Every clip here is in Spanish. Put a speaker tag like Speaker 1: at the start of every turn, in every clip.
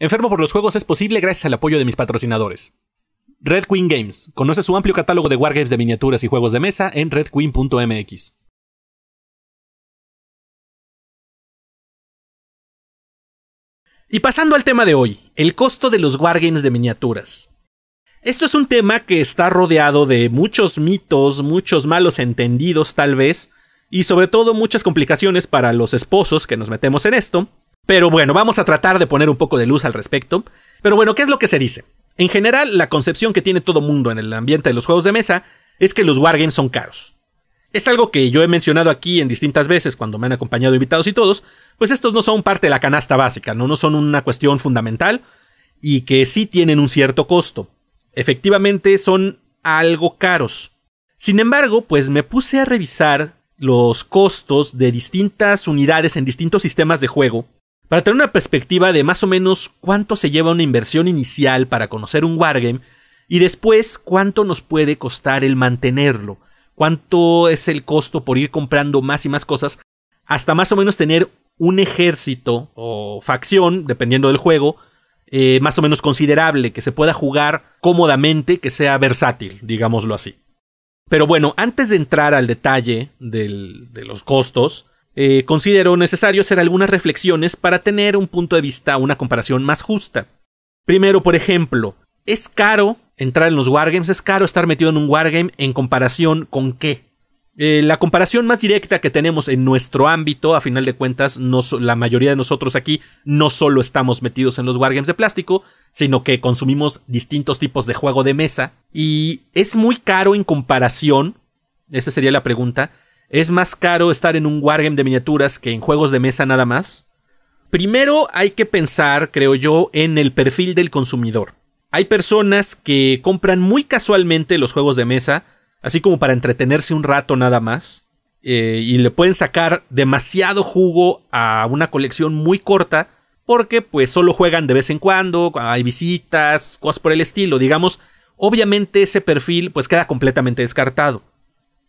Speaker 1: Enfermo por los juegos es posible gracias al apoyo de mis patrocinadores. Red Queen Games. Conoce su amplio catálogo de wargames de miniaturas y juegos de mesa en redqueen.mx. Y pasando al tema de hoy, el costo de los wargames de miniaturas. Esto es un tema que está rodeado de muchos mitos, muchos malos entendidos tal vez, y sobre todo muchas complicaciones para los esposos que nos metemos en esto, pero bueno, vamos a tratar de poner un poco de luz al respecto. Pero bueno, ¿qué es lo que se dice? En general, la concepción que tiene todo mundo en el ambiente de los juegos de mesa es que los wargames son caros. Es algo que yo he mencionado aquí en distintas veces cuando me han acompañado invitados y todos, pues estos no son parte de la canasta básica, ¿no? no son una cuestión fundamental y que sí tienen un cierto costo. Efectivamente son algo caros. Sin embargo, pues me puse a revisar los costos de distintas unidades en distintos sistemas de juego para tener una perspectiva de más o menos cuánto se lleva una inversión inicial para conocer un wargame y después cuánto nos puede costar el mantenerlo, cuánto es el costo por ir comprando más y más cosas, hasta más o menos tener un ejército o facción, dependiendo del juego, eh, más o menos considerable, que se pueda jugar cómodamente, que sea versátil, digámoslo así. Pero bueno, antes de entrar al detalle de los costos, eh, considero necesario hacer algunas reflexiones para tener un punto de vista, una comparación más justa. Primero, por ejemplo, es caro entrar en los wargames, es caro estar metido en un wargame en comparación con qué. Eh, la comparación más directa que tenemos en nuestro ámbito, a final de cuentas, la mayoría de nosotros aquí no solo estamos metidos en los wargames de plástico, sino que consumimos distintos tipos de juego de mesa. Y es muy caro en comparación, esa sería la pregunta, es más caro estar en un wargame de miniaturas que en juegos de mesa nada más? Primero hay que pensar, creo yo, en el perfil del consumidor. Hay personas que compran muy casualmente los juegos de mesa, así como para entretenerse un rato nada más, eh, y le pueden sacar demasiado jugo a una colección muy corta, porque pues solo juegan de vez en cuando, hay visitas, cosas por el estilo, digamos, obviamente ese perfil pues queda completamente descartado.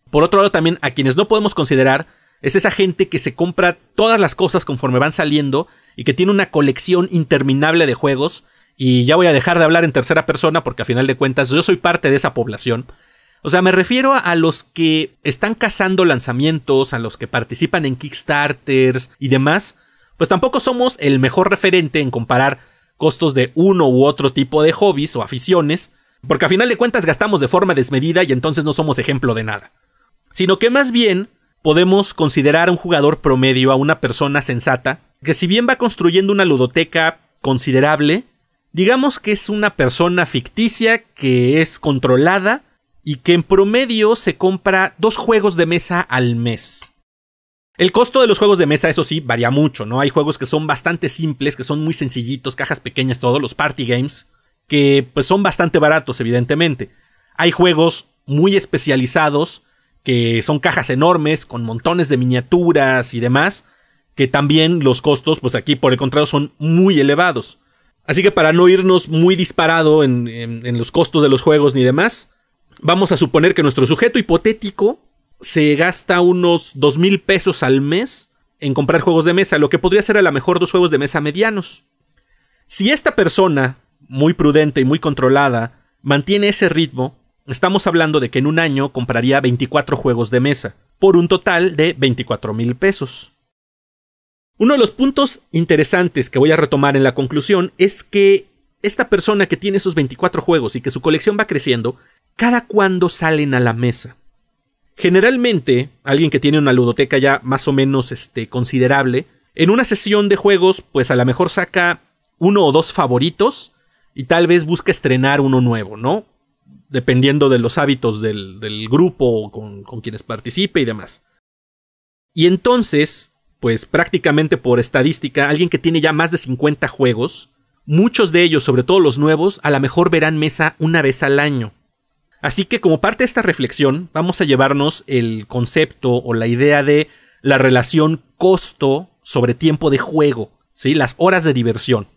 Speaker 1: Por otro lado, también a quienes no podemos considerar es esa gente que se compra todas las cosas conforme van saliendo y que tiene una colección interminable de juegos. Y ya voy a dejar de hablar en tercera persona porque a final de cuentas yo soy parte de esa población. O sea, me refiero a los que están cazando lanzamientos, a los que participan en Kickstarters y demás, pues tampoco somos el mejor referente en comparar costos de uno u otro tipo de hobbies o aficiones, porque a final de cuentas gastamos de forma desmedida y entonces no somos ejemplo de nada sino que más bien podemos considerar a un jugador promedio a una persona sensata, que si bien va construyendo una ludoteca considerable, digamos que es una persona ficticia que es controlada y que en promedio se compra dos juegos de mesa al mes. El costo de los juegos de mesa, eso sí, varía mucho, ¿no? Hay juegos que son bastante simples, que son muy sencillitos, cajas pequeñas, todos los party games, que pues son bastante baratos, evidentemente. Hay juegos muy especializados que son cajas enormes con montones de miniaturas y demás, que también los costos, pues aquí por el contrario, son muy elevados. Así que para no irnos muy disparado en, los costos de los juegos ni demás, vamos a suponer que nuestro sujeto hipotético se gasta unos dos mil pesos al mes en comprar juegos de mesa, lo que podría ser a lo mejor dos juegos de mesa medianos. Si esta persona, muy prudente y muy controlada, mantiene ese ritmo, Estamos hablando de que en un año compraría 24 juegos de mesa, por un total de 24 mil pesos. Uno de los puntos interesantes que voy a retomar en la conclusión es que esta persona que tiene esos 24 juegos y que su colección va creciendo, cada cuando salen a la mesa. Generalmente, alguien que tiene una ludoteca ya más o menos este, considerable, en una sesión de juegos, pues a lo mejor saca uno o dos favoritos y tal vez busca estrenar uno nuevo, ¿no? dependiendo de los hábitos del, grupo con, quienes participe y demás. Y entonces, pues prácticamente por estadística, alguien que tiene ya más de 50 juegos, muchos de ellos, sobre todo los nuevos, a lo mejor verán mesa una vez al año. Así que como parte de esta reflexión, vamos a llevarnos el concepto o la idea de la relación costo sobre tiempo de juego, ¿sí? las horas de diversión.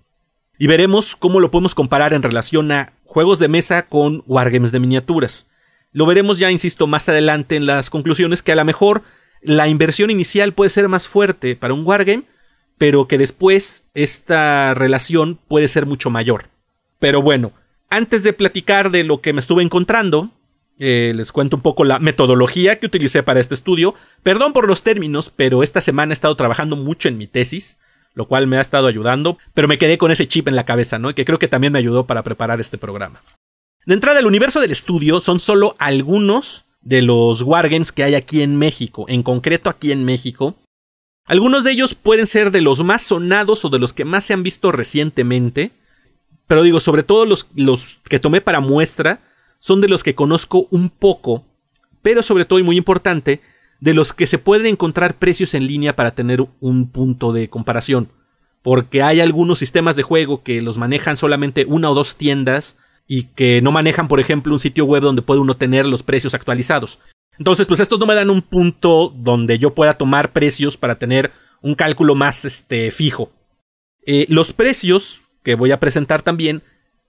Speaker 1: Y veremos cómo lo podemos comparar en relación a juegos de mesa con wargames de miniaturas. Lo veremos ya, insisto, más adelante en las conclusiones, que a lo mejor la inversión inicial puede ser más fuerte para un wargame, pero que después esta relación puede ser mucho mayor. Pero bueno, antes de platicar de lo que me estuve encontrando, eh, les cuento un poco la metodología que utilicé para este estudio. Perdón por los términos, pero esta semana he estado trabajando mucho en mi tesis lo cual me ha estado ayudando, pero me quedé con ese chip en la cabeza, ¿no? Y que creo que también me ayudó para preparar este programa. De entrada, el universo del estudio son solo algunos de los wargames que hay aquí en México, en concreto aquí en México. Algunos de ellos pueden ser de los más sonados o de los que más se han visto recientemente, pero digo, sobre todo los, los que tomé para muestra, son de los que conozco un poco, pero sobre todo y muy importante, de los que se pueden encontrar precios en línea para tener un punto de comparación. Porque hay algunos sistemas de juego que los manejan solamente una o dos tiendas y que no manejan, por ejemplo, un sitio web donde puede uno tener los precios actualizados. Entonces, pues estos no me dan un punto donde yo pueda tomar precios para tener un cálculo más este, fijo. Eh, los precios que voy a presentar también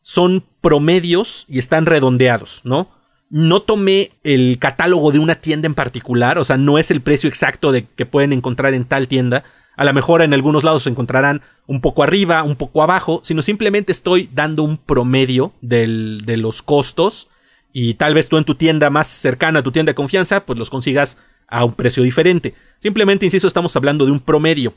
Speaker 1: son promedios y están redondeados, ¿no? no tomé el catálogo de una tienda en particular, o sea, no es el precio exacto de que pueden encontrar en tal tienda. A lo mejor en algunos lados se encontrarán un poco arriba, un poco abajo, sino simplemente estoy dando un promedio de los costos y tal vez tú en tu tienda más cercana, a tu tienda de confianza, pues los consigas a un precio diferente. Simplemente, insisto, estamos hablando de un promedio.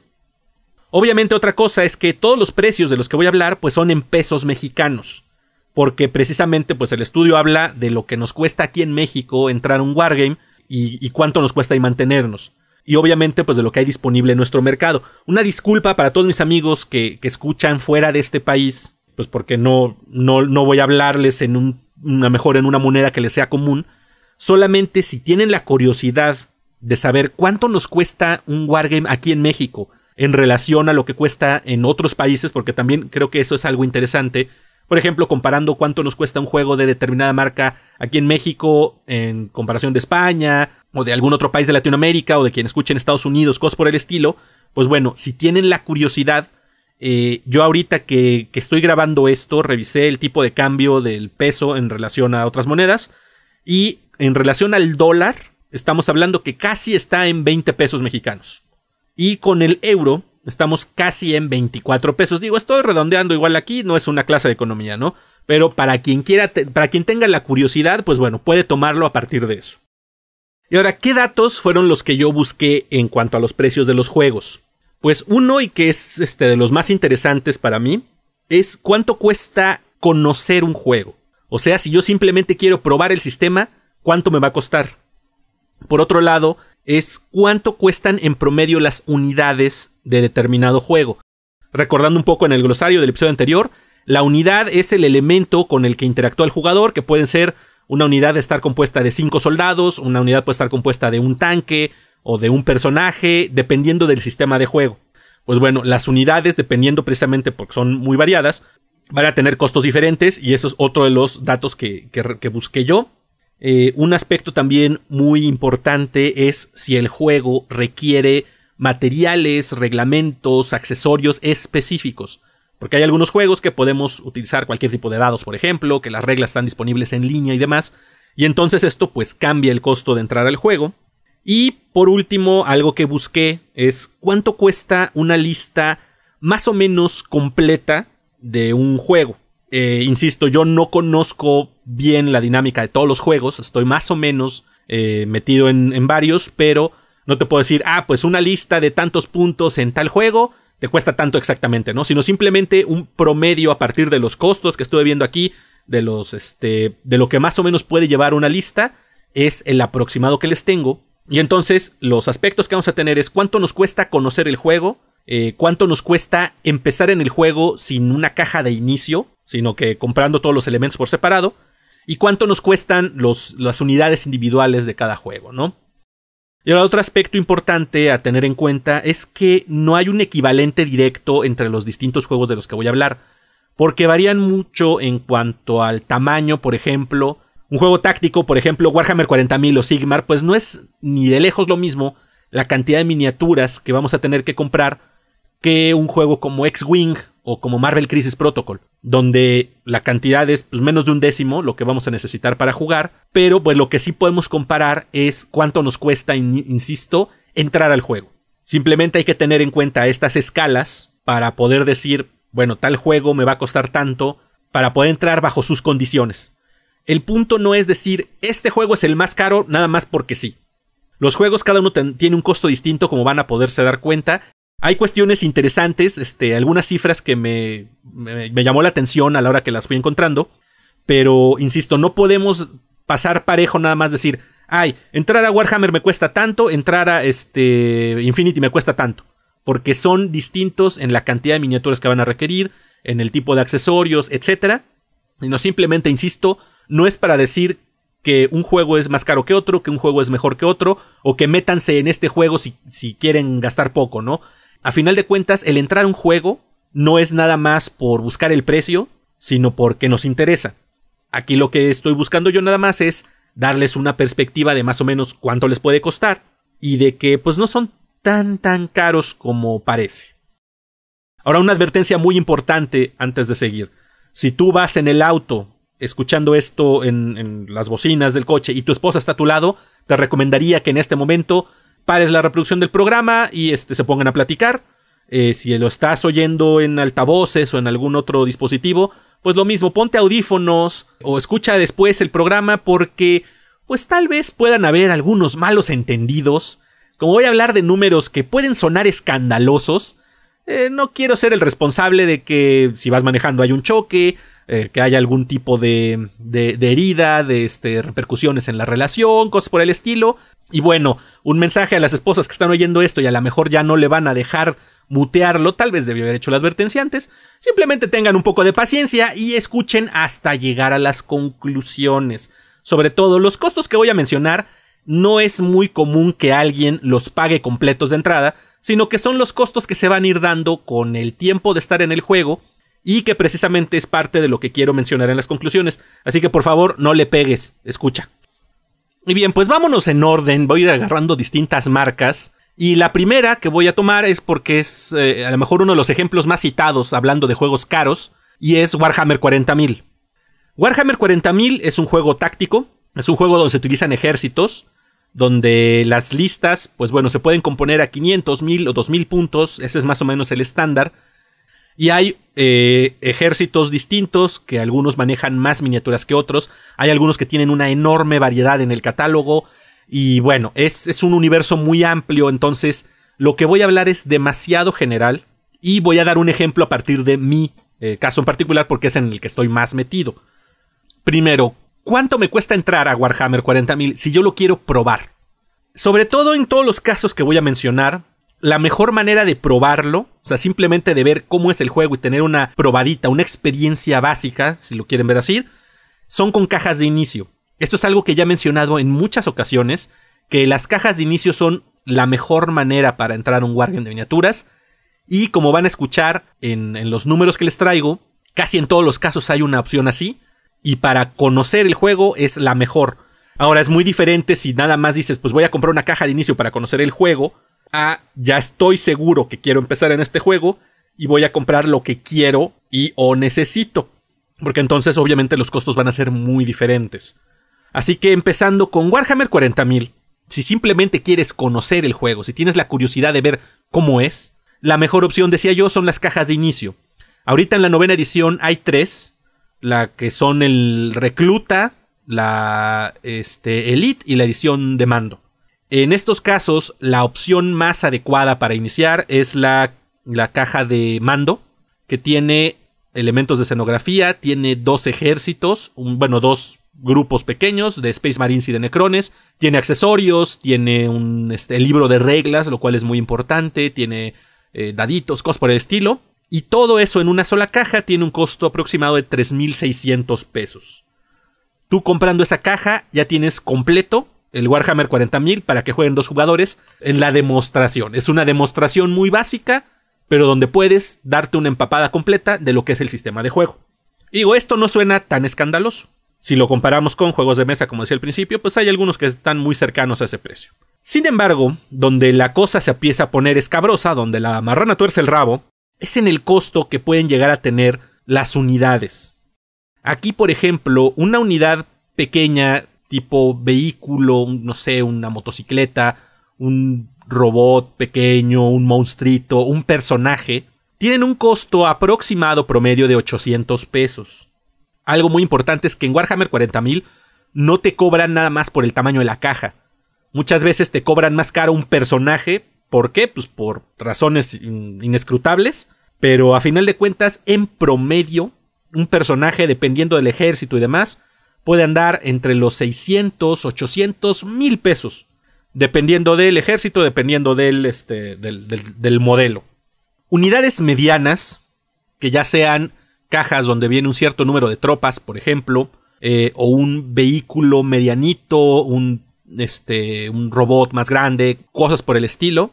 Speaker 1: Obviamente otra cosa es que todos los precios de los que voy a hablar pues son en pesos mexicanos porque precisamente pues el estudio habla de lo que nos cuesta aquí en México entrar un wargame y, y cuánto nos cuesta y mantenernos. Y obviamente pues de lo que hay disponible en nuestro mercado. Una disculpa para todos mis amigos que, escuchan fuera de este país, pues porque no, no, voy a hablarles en un, una mejor en una moneda que les sea común. Solamente si tienen la curiosidad de saber cuánto nos cuesta un wargame aquí en México en relación a lo que cuesta en otros países, porque también creo que eso es algo interesante por ejemplo, comparando cuánto nos cuesta un juego de determinada marca aquí en México en comparación de España o de algún otro país de Latinoamérica o de quien escuche en Estados Unidos, cosas por el estilo. Pues bueno, si tienen la curiosidad, eh, yo ahorita que, que, estoy grabando esto, revisé el tipo de cambio del peso en relación a otras monedas. Y en relación al dólar, estamos hablando que casi está en 20 pesos mexicanos. Y con el euro, Estamos casi en 24 pesos. Digo, estoy redondeando igual aquí, no es una clase de economía, ¿no? Pero para quien quiera, para quien tenga la curiosidad, pues bueno, puede tomarlo a partir de eso. Y ahora, ¿qué datos fueron los que yo busqué en cuanto a los precios de los juegos? Pues uno, y que es este, de los más interesantes para mí, es cuánto cuesta conocer un juego. O sea, si yo simplemente quiero probar el sistema, ¿cuánto me va a costar? Por otro lado, es cuánto cuestan en promedio las unidades de determinado juego. Recordando un poco en el glosario del episodio anterior, la unidad es el elemento con el que interactúa el jugador, que pueden ser una unidad de estar compuesta de cinco soldados, una unidad puede estar compuesta de un tanque o de un personaje, dependiendo del sistema de juego. Pues bueno, las unidades, dependiendo precisamente porque son muy variadas, van a tener costos diferentes y eso es otro de los datos que, busqué yo. Eh, un aspecto también muy importante es si el juego requiere materiales, reglamentos, accesorios específicos. Porque hay algunos juegos que podemos utilizar cualquier tipo de dados, por ejemplo, que las reglas están disponibles en línea y demás. Y entonces esto pues cambia el costo de entrar al juego. Y por último, algo que busqué es cuánto cuesta una lista más o menos completa de un juego. Eh, insisto, yo no conozco bien la dinámica de todos los juegos, estoy más o menos eh, metido en varios, pero no te puedo decir, ah, pues una lista de tantos puntos en tal juego te cuesta tanto exactamente, ¿no? Sino simplemente un promedio a partir de los costos que estuve viendo aquí, de los, este, de lo que más o menos puede llevar una lista, es el aproximado que les tengo. Y entonces los aspectos que vamos a tener es cuánto nos cuesta conocer el juego, eh, cuánto nos cuesta empezar en el juego sin una caja de inicio, sino que comprando todos los elementos por separado, y cuánto nos cuestan los, las unidades individuales de cada juego, ¿no? Y ahora otro aspecto importante a tener en cuenta es que no hay un equivalente directo entre los distintos juegos de los que voy a hablar, porque varían mucho en cuanto al tamaño, por ejemplo. Un juego táctico, por ejemplo, Warhammer 40.000 o Sigmar, pues no es ni de lejos lo mismo la cantidad de miniaturas que vamos a tener que comprar que un juego como X-Wing o como Marvel Crisis Protocol, donde la cantidad es pues, menos de un décimo lo que vamos a necesitar para jugar, pero pues lo que sí podemos comparar es cuánto nos cuesta, insisto, entrar al juego. Simplemente hay que tener en cuenta estas escalas para poder decir, bueno, tal juego me va a costar tanto para poder entrar bajo sus condiciones. El punto no es decir, este juego es el más caro nada más porque sí. Los juegos cada uno tiene un costo distinto como van a poderse dar cuenta hay cuestiones interesantes, este, algunas cifras que me, llamó la atención a la hora que las fui encontrando, pero insisto, no podemos pasar parejo nada más decir, ay, entrar a Warhammer me cuesta tanto, entrar a este Infinity me cuesta tanto, porque son distintos en la cantidad de miniaturas que van a requerir, en el tipo de accesorios, etc. Y no simplemente, insisto, no es para decir que un juego es más caro que otro, que un juego es mejor que otro, o que métanse en este juego si, si quieren gastar poco, ¿no? a final de cuentas, el entrar a un juego no es nada más por buscar el precio, sino porque nos interesa. Aquí lo que estoy buscando yo nada más es darles una perspectiva de más o menos cuánto les puede costar y de que pues no son tan tan caros como parece. Ahora una advertencia muy importante antes de seguir. Si tú vas en el auto escuchando esto en, en las bocinas del coche y tu esposa está a tu lado, te recomendaría que en este momento pares la reproducción del programa y este, se pongan a platicar. Eh, si lo estás oyendo en altavoces o en algún otro dispositivo, pues lo mismo, ponte audífonos o escucha después el programa porque pues tal vez puedan haber algunos malos entendidos. Como voy a hablar de números que pueden sonar escandalosos, eh, no quiero ser el responsable de que si vas manejando hay un choque, eh, que haya algún tipo de, de, de herida, de este, repercusiones en la relación, cosas por el estilo. Y bueno, un mensaje a las esposas que están oyendo esto y a lo mejor ya no le van a dejar mutearlo, tal vez debió haber hecho la advertencia antes, simplemente tengan un poco de paciencia y escuchen hasta llegar a las conclusiones. Sobre todo, los costos que voy a mencionar no es muy común que alguien los pague completos de entrada, sino que son los costos que se van a ir dando con el tiempo de estar en el juego y que precisamente es parte de lo que quiero mencionar en las conclusiones. Así que por favor, no le pegues, escucha. Y bien, pues vámonos en orden, voy a ir agarrando distintas marcas. Y la primera que voy a tomar es porque es eh, a lo mejor uno de los ejemplos más citados hablando de juegos caros, y es Warhammer 40.000. Warhammer 40.000 es un juego táctico, es un juego donde se utilizan ejércitos, donde las listas, pues bueno, se pueden componer a 500, 1000 o 2000 puntos, ese es más o menos el estándar, y hay eh, ejércitos distintos, que algunos manejan más miniaturas que otros, hay algunos que tienen una enorme variedad en el catálogo, y bueno, es, es un universo muy amplio, entonces lo que voy a hablar es demasiado general, y voy a dar un ejemplo a partir de mi eh, caso en particular, porque es en el que estoy más metido. Primero, ¿cuánto me cuesta entrar a Warhammer 40.000 si yo lo quiero probar? Sobre todo en todos los casos que voy a mencionar, la mejor manera de probarlo, o sea, simplemente de ver cómo es el juego y tener una probadita, una experiencia básica, si lo quieren ver así, son con cajas de inicio. Esto es algo que ya he mencionado en muchas ocasiones, que las cajas de inicio son la mejor manera para entrar a un Wargame de miniaturas. Y como van a escuchar en los números que les traigo, casi en todos los casos hay una opción así. Y para conocer el juego es la mejor. Ahora es muy diferente si nada más dices, pues voy a comprar una caja de inicio para conocer el juego ya estoy seguro que quiero empezar en este juego y voy a comprar lo que quiero y o necesito. Porque entonces obviamente los costos van a ser muy diferentes. Así que empezando con Warhammer 40.000, si simplemente quieres conocer el juego, si tienes la curiosidad de ver cómo es, la mejor opción, decía yo, son las cajas de inicio. Ahorita en la novena edición hay tres, la que son el recluta, la este, elite y la edición de mando. En estos casos, la opción más adecuada para iniciar es la, caja de mando, que tiene elementos de escenografía, tiene dos ejércitos, bueno, dos grupos pequeños de Space Marines y de Necrones, tiene accesorios, tiene un este, libro de reglas, lo cual es muy importante, tiene eh, daditos, cosas por el estilo, y todo eso en una sola caja tiene un costo aproximado de 3.600 pesos. Tú comprando esa caja ya tienes completo el Warhammer 40.000 para que jueguen dos jugadores en la demostración. Es una demostración muy básica, pero donde puedes darte una empapada completa de lo que es el sistema de juego. digo, esto no suena tan escandaloso. Si lo comparamos con juegos de mesa, como decía al principio, pues hay algunos que están muy cercanos a ese precio. Sin embargo, donde la cosa se empieza a poner escabrosa, donde la marrana tuerce el rabo, es en el costo que pueden llegar a tener las unidades. Aquí, por ejemplo, una unidad pequeña tipo vehículo, no sé, una motocicleta, un robot pequeño, un monstruito, un personaje, tienen un costo aproximado promedio de 800 pesos. Algo muy importante es que en Warhammer 40.000 no te cobran nada más por el tamaño de la caja. Muchas veces te cobran más caro un personaje. ¿Por qué? Pues por razones inescrutables. Pero a final de cuentas, en promedio, un personaje, dependiendo del ejército y demás, puede andar entre los 600, 800, 1000 pesos, dependiendo del ejército, dependiendo del, este, del, modelo. Unidades medianas, que ya sean cajas donde viene un cierto número de tropas, por ejemplo, eh, o un vehículo medianito, un, este, un robot más grande, cosas por el estilo,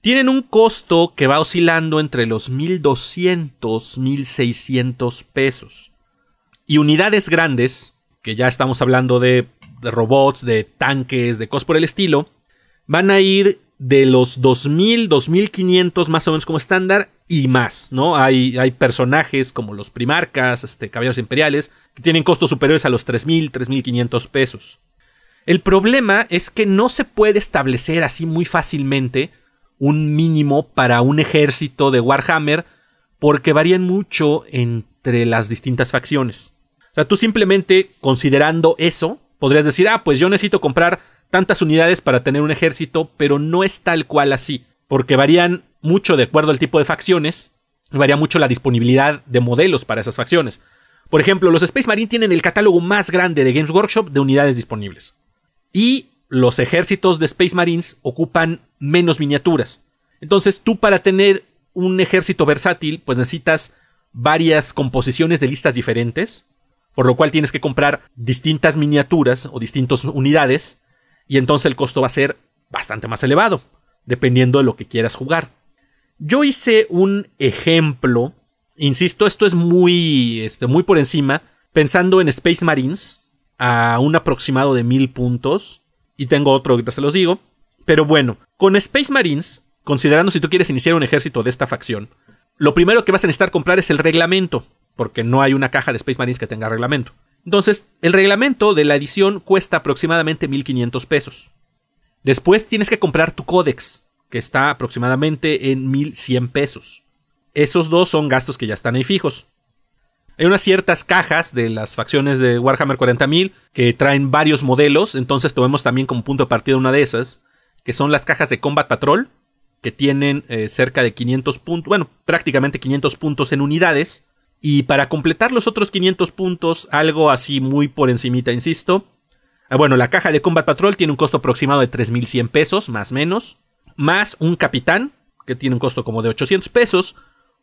Speaker 1: tienen un costo que va oscilando entre los 1200, 1600 pesos. Y unidades grandes, que ya estamos hablando de, robots, de tanques, de cosas por el estilo, van a ir de los 2000, 2500 más o menos como estándar y más, ¿no? Hay, hay personajes como los primarcas, este, caballeros imperiales, que tienen costos superiores a los 3000, 3500 pesos. El problema es que no se puede establecer así muy fácilmente un mínimo para un ejército de Warhammer porque varían mucho entre las distintas facciones. O sea, tú simplemente considerando eso, podrías decir, ah, pues yo necesito comprar tantas unidades para tener un ejército, pero no es tal cual así, porque varían mucho de acuerdo al tipo de facciones, varía mucho la disponibilidad de modelos para esas facciones. Por ejemplo, los Space Marines tienen el catálogo más grande de Games Workshop de unidades disponibles. Y los ejércitos de Space Marines ocupan menos miniaturas. Entonces tú para tener un ejército versátil, pues necesitas varias composiciones de listas diferentes por lo cual tienes que comprar distintas miniaturas o distintas unidades y entonces el costo va a ser bastante más elevado, dependiendo de lo que quieras jugar. Yo hice un ejemplo, insisto, esto es muy, este, muy por encima, pensando en Space Marines a un aproximado de mil puntos, y tengo otro, ya se los digo, pero bueno, con Space Marines, considerando si tú quieres iniciar un ejército de esta facción, lo primero que vas a necesitar comprar es el reglamento porque no hay una caja de Space Marines que tenga reglamento. Entonces, el reglamento de la edición cuesta aproximadamente 1500 pesos. Después tienes que comprar tu códex, que está aproximadamente en 1100 pesos. Esos dos son gastos que ya están ahí fijos. Hay unas ciertas cajas de las facciones de Warhammer 40.000 que traen varios modelos, entonces tomemos también como punto de partida una de esas, que son las cajas de Combat Patrol, que tienen eh, cerca de 500 puntos, bueno, prácticamente 500 puntos en unidades, y para completar los otros 500 puntos, algo así muy por encimita, insisto. Ah, bueno, la caja de Combat Patrol tiene un costo aproximado de 3.100 pesos, más menos. Más un capitán, que tiene un costo como de 800 pesos.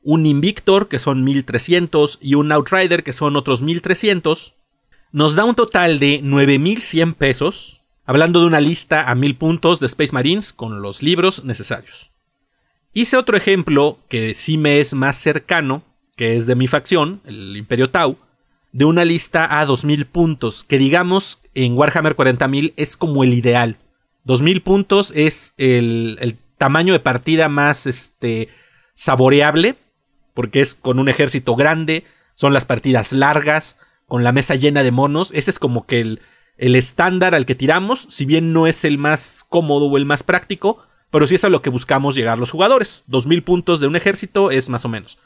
Speaker 1: Un Invictor, que son 1.300. Y un Outrider, que son otros 1.300. Nos da un total de 9.100 pesos. Hablando de una lista a 1.000 puntos de Space Marines con los libros necesarios. Hice otro ejemplo que sí me es más cercano, que es de mi facción, el Imperio Tau, de una lista a 2000 puntos, que digamos en Warhammer 40.000 es como el ideal. 2000 puntos es el, el tamaño de partida más este, saboreable, porque es con un ejército grande, son las partidas largas, con la mesa llena de monos, ese es como que el, el estándar al que tiramos, si bien no es el más cómodo o el más práctico, pero sí es a lo que buscamos llegar los jugadores. 2.000 puntos de un ejército es más o menos.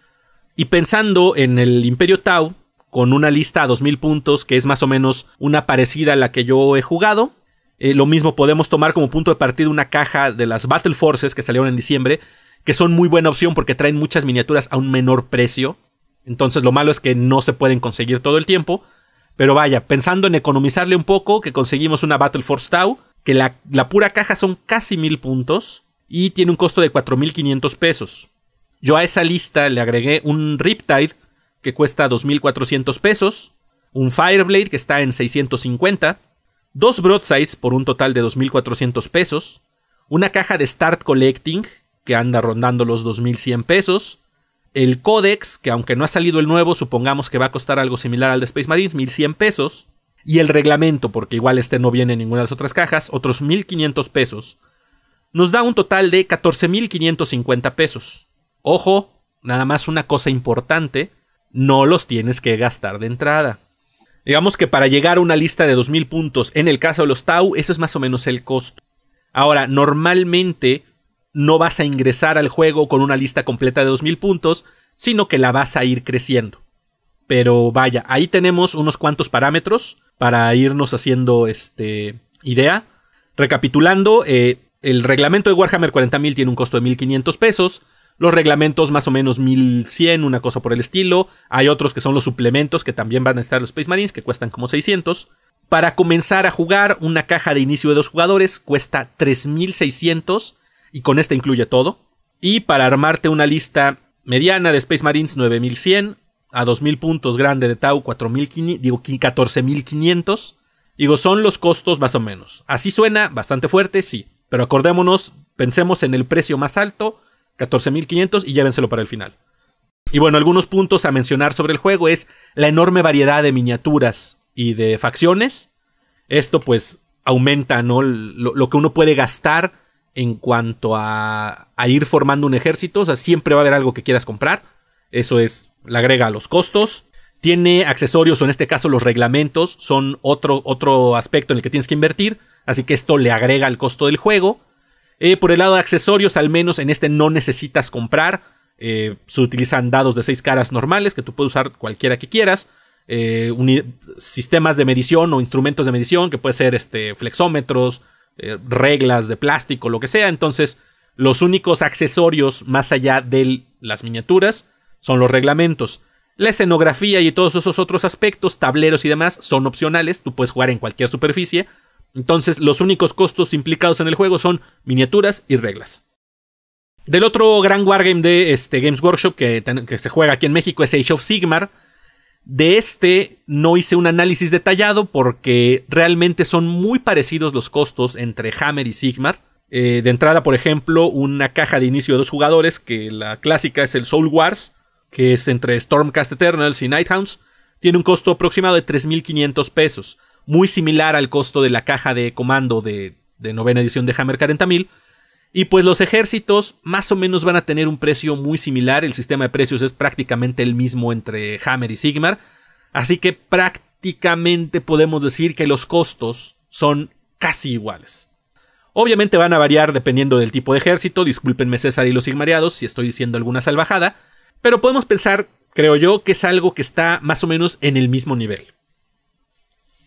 Speaker 1: Y pensando en el Imperio Tau, con una lista a 2000 puntos, que es más o menos una parecida a la que yo he jugado. Eh, lo mismo podemos tomar como punto de partida una caja de las Battle Forces que salieron en diciembre, que son muy buena opción porque traen muchas miniaturas a un menor precio. Entonces lo malo es que no se pueden conseguir todo el tiempo. Pero vaya, pensando en economizarle un poco, que conseguimos una Battle Force Tau, que la, la pura caja son casi 1000 puntos y tiene un costo de 4.500 pesos. Yo a esa lista le agregué un Riptide que cuesta 2.400 pesos, un Fireblade que está en 650, dos Broadsides por un total de 2.400 pesos, una caja de Start Collecting que anda rondando los 2.100 pesos, el Codex que aunque no ha salido el nuevo supongamos que va a costar algo similar al de Space Marines, 1.100 pesos, y el reglamento porque igual este no viene en ninguna de las otras cajas, otros 1.500 pesos, nos da un total de 14.550 pesos. Ojo, nada más una cosa importante, no los tienes que gastar de entrada. Digamos que para llegar a una lista de 2.000 puntos, en el caso de los Tau, eso es más o menos el costo. Ahora, normalmente no vas a ingresar al juego con una lista completa de 2.000 puntos, sino que la vas a ir creciendo. Pero vaya, ahí tenemos unos cuantos parámetros para irnos haciendo este idea. Recapitulando, eh, el reglamento de Warhammer 40.000 tiene un costo de 1.500 pesos los reglamentos más o menos 1100, una cosa por el estilo. Hay otros que son los suplementos que también van a estar los Space Marines, que cuestan como 600. Para comenzar a jugar, una caja de inicio de dos jugadores cuesta 3600 y con esta incluye todo. Y para armarte una lista mediana de Space Marines 9100, a 2000 puntos grande de Tau digo 14500. Digo, son los costos más o menos. Así suena, bastante fuerte, sí. Pero acordémonos, pensemos en el precio más alto 14.500 y llévenselo para el final. Y bueno, algunos puntos a mencionar sobre el juego es la enorme variedad de miniaturas y de facciones. Esto pues aumenta ¿no? lo, que uno puede gastar en cuanto a, ir formando un ejército. O sea, siempre va a haber algo que quieras comprar. Eso es, le agrega a los costos. Tiene accesorios, o en este caso los reglamentos, son otro, otro aspecto en el que tienes que invertir. Así que esto le agrega al costo del juego. Eh, por el lado de accesorios, al menos en este no necesitas comprar. Eh, se utilizan dados de seis caras normales que tú puedes usar cualquiera que quieras. Eh, sistemas de medición o instrumentos de medición que puede ser este, flexómetros, reglas de plástico, lo que sea. Entonces, los únicos accesorios más allá de las miniaturas son los reglamentos. La escenografía y todos esos otros aspectos, tableros y demás, son opcionales. Tú puedes jugar en cualquier superficie entonces los únicos costos implicados en el juego son miniaturas y reglas. Del otro gran wargame de este Games Workshop que, se juega aquí en México es Age of Sigmar. De este no hice un análisis detallado porque realmente son muy parecidos los costos entre Hammer y Sigmar. Eh, de entrada, por ejemplo, una caja de inicio de dos jugadores, que la clásica es el Soul Wars, que es entre Stormcast Eternals y Nighthounds, tiene un costo aproximado de 3.500 pesos muy similar al costo de la caja de comando de, de novena edición de Hammer 40.000. Y pues los ejércitos más o menos van a tener un precio muy similar, el sistema de precios es prácticamente el mismo entre Hammer y Sigmar, así que prácticamente podemos decir que los costos son casi iguales. Obviamente van a variar dependiendo del tipo de ejército, discúlpenme César y los Sigmariados si estoy diciendo alguna salvajada, pero podemos pensar, creo yo, que es algo que está más o menos en el mismo nivel.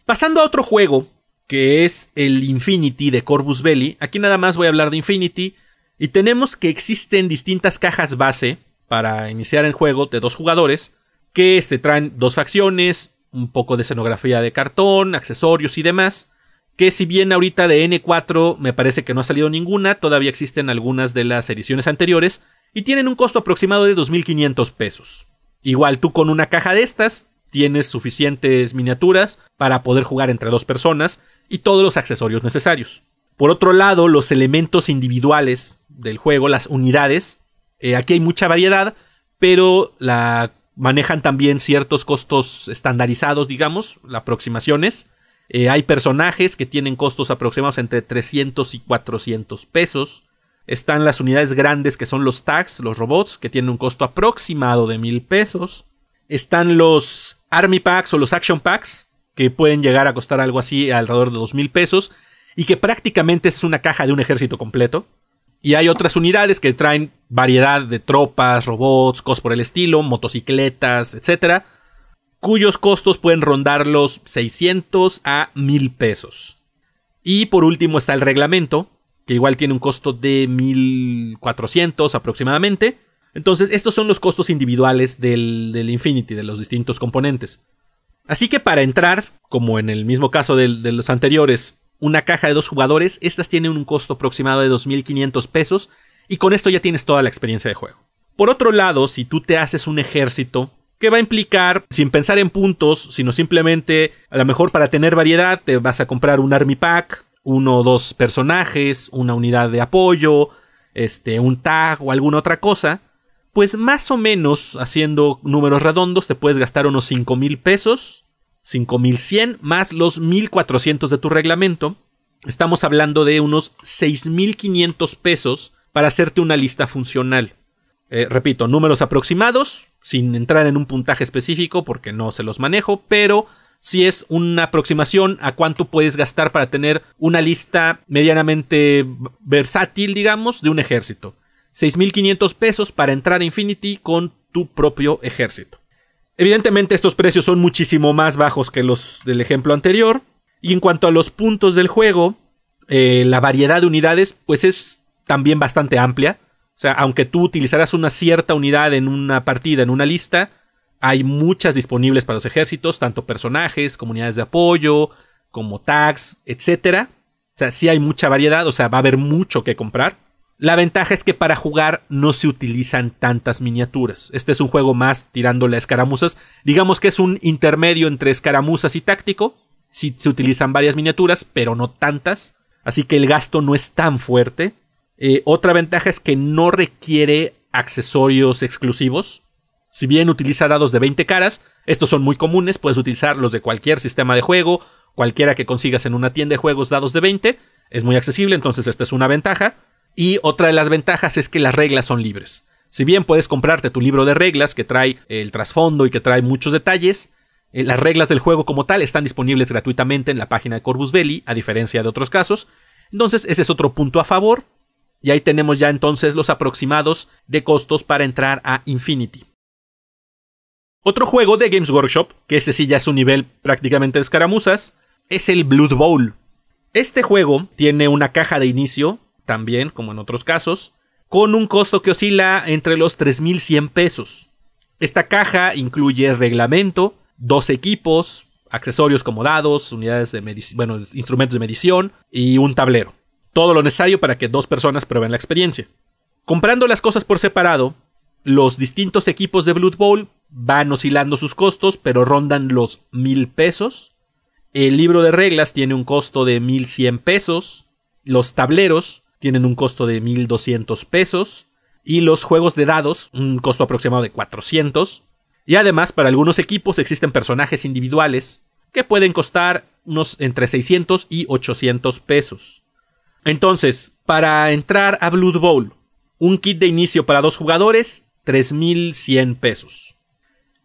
Speaker 1: Pasando a otro juego, que es el Infinity de Corvus Belli. Aquí nada más voy a hablar de Infinity. Y tenemos que existen distintas cajas base para iniciar el juego de dos jugadores, que este, traen dos facciones, un poco de escenografía de cartón, accesorios y demás. Que si bien ahorita de N4 me parece que no ha salido ninguna, todavía existen algunas de las ediciones anteriores y tienen un costo aproximado de 2.500 pesos. Igual tú con una caja de estas tienes suficientes miniaturas para poder jugar entre dos personas y todos los accesorios necesarios. Por otro lado, los elementos individuales del juego, las unidades, eh, aquí hay mucha variedad, pero la manejan también ciertos costos estandarizados, digamos, aproximaciones. Eh, hay personajes que tienen costos aproximados entre 300 y 400 pesos. Están las unidades grandes que son los tags, los robots, que tienen un costo aproximado de 1000 pesos. Están los Army Packs o los Action Packs, que pueden llegar a costar algo así alrededor de $2,000 mil pesos, y que prácticamente es una caja de un ejército completo. Y hay otras unidades que traen variedad de tropas, robots, cosas por el estilo, motocicletas, etc. Cuyos costos pueden rondar los 600 a 1000 pesos. Y por último está el reglamento, que igual tiene un costo de 1400 aproximadamente. Entonces, estos son los costos individuales del, Infinity, de los distintos componentes. Así que para entrar, como en el mismo caso de, de los anteriores, una caja de dos jugadores, estas tienen un costo aproximado de 2.500 pesos y con esto ya tienes toda la experiencia de juego. Por otro lado, si tú te haces un ejército, que va a implicar, sin pensar en puntos, sino simplemente, a lo mejor para tener variedad, te vas a comprar un army pack, uno o dos personajes, una unidad de apoyo, este, un tag o alguna otra cosa pues más o menos, haciendo números redondos, te puedes gastar unos 5,000 mil pesos, 5,100 más los 1400 de tu reglamento. Estamos hablando de unos 6,500 pesos para hacerte una lista funcional. Eh, repito, números aproximados, sin entrar en un puntaje específico porque no se los manejo, pero si sí es una aproximación a cuánto puedes gastar para tener una lista medianamente versátil, digamos, de un ejército. 6.500 pesos para entrar a Infinity con tu propio ejército. Evidentemente estos precios son muchísimo más bajos que los del ejemplo anterior. Y en cuanto a los puntos del juego, eh, la variedad de unidades pues es también bastante amplia. O sea, aunque tú utilizarás una cierta unidad en una partida, en una lista, hay muchas disponibles para los ejércitos, tanto personajes, comunidades de apoyo, como tags, etc. O sea, sí hay mucha variedad, o sea, va a haber mucho que comprar. La ventaja es que para jugar no se utilizan tantas miniaturas. Este es un juego más tirándole a escaramuzas. Digamos que es un intermedio entre escaramuzas y táctico. Sí se utilizan varias miniaturas, pero no tantas. Así que el gasto no es tan fuerte. Eh, otra ventaja es que no requiere accesorios exclusivos. Si bien utiliza dados de 20 caras, estos son muy comunes, puedes utilizar los de cualquier sistema de juego, cualquiera que consigas en una tienda de juegos dados de 20, es muy accesible, entonces esta es una ventaja. Y otra de las ventajas es que las reglas son libres. Si bien puedes comprarte tu libro de reglas que trae el trasfondo y que trae muchos detalles, eh, las reglas del juego como tal están disponibles gratuitamente en la página de Corvus Belli, a diferencia de otros casos. Entonces ese es otro punto a favor. Y ahí tenemos ya entonces los aproximados de costos para entrar a Infinity. Otro juego de Games Workshop, que ese sí ya es un nivel prácticamente de escaramuzas, es el Blood Bowl. Este juego tiene una caja de inicio también, como en otros casos, con un costo que oscila entre los 3.100 pesos. Esta caja incluye reglamento, dos equipos, accesorios como dados, unidades de instrumentos de medición y un tablero. Todo lo necesario para que dos personas prueben la experiencia. Comprando las cosas por separado, los distintos equipos de Blood Bowl van oscilando sus costos, pero rondan los $1,000 pesos. El libro de reglas tiene un costo de 1100 pesos. Los tableros tienen un costo de 1200 pesos y los juegos de dados un costo aproximado de 400. Y además para algunos equipos existen personajes individuales que pueden costar unos entre 600 y 800 pesos. Entonces, para entrar a Blood Bowl, un kit de inicio para dos jugadores, 3100 pesos.